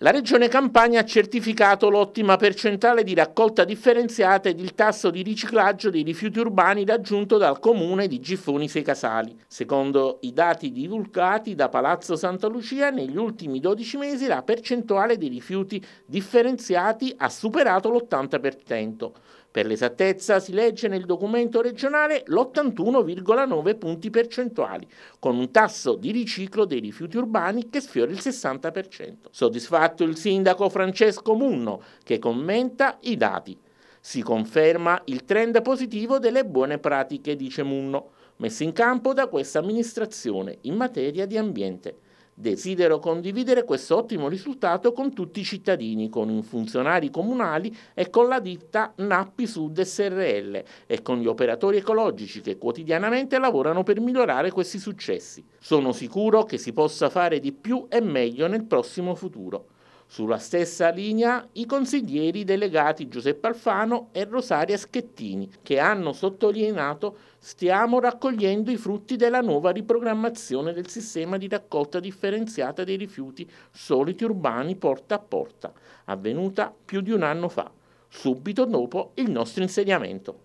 La Regione Campania ha certificato l'ottima percentuale di raccolta differenziata ed il tasso di riciclaggio dei rifiuti urbani raggiunto dal comune di Giffoni Sei Casali. Secondo i dati divulgati da Palazzo Santa Lucia, negli ultimi 12 mesi la percentuale dei rifiuti differenziati ha superato l'80%. Per l'esattezza si legge nel documento regionale l'81,9 punti percentuali, con un tasso di riciclo dei rifiuti urbani che sfiora il 60%. Soddisfatto il sindaco Francesco Munno, che commenta i dati. Si conferma il trend positivo delle buone pratiche, dice Munno, messe in campo da questa amministrazione in materia di ambiente. Desidero condividere questo ottimo risultato con tutti i cittadini, con i funzionari comunali e con la ditta Nappi Sud SRL e con gli operatori ecologici che quotidianamente lavorano per migliorare questi successi. Sono sicuro che si possa fare di più e meglio nel prossimo futuro. Sulla stessa linea i consiglieri delegati Giuseppe Alfano e Rosaria Schettini, che hanno sottolineato stiamo raccogliendo i frutti della nuova riprogrammazione del sistema di raccolta differenziata dei rifiuti soliti urbani porta a porta, avvenuta più di un anno fa, subito dopo il nostro insediamento.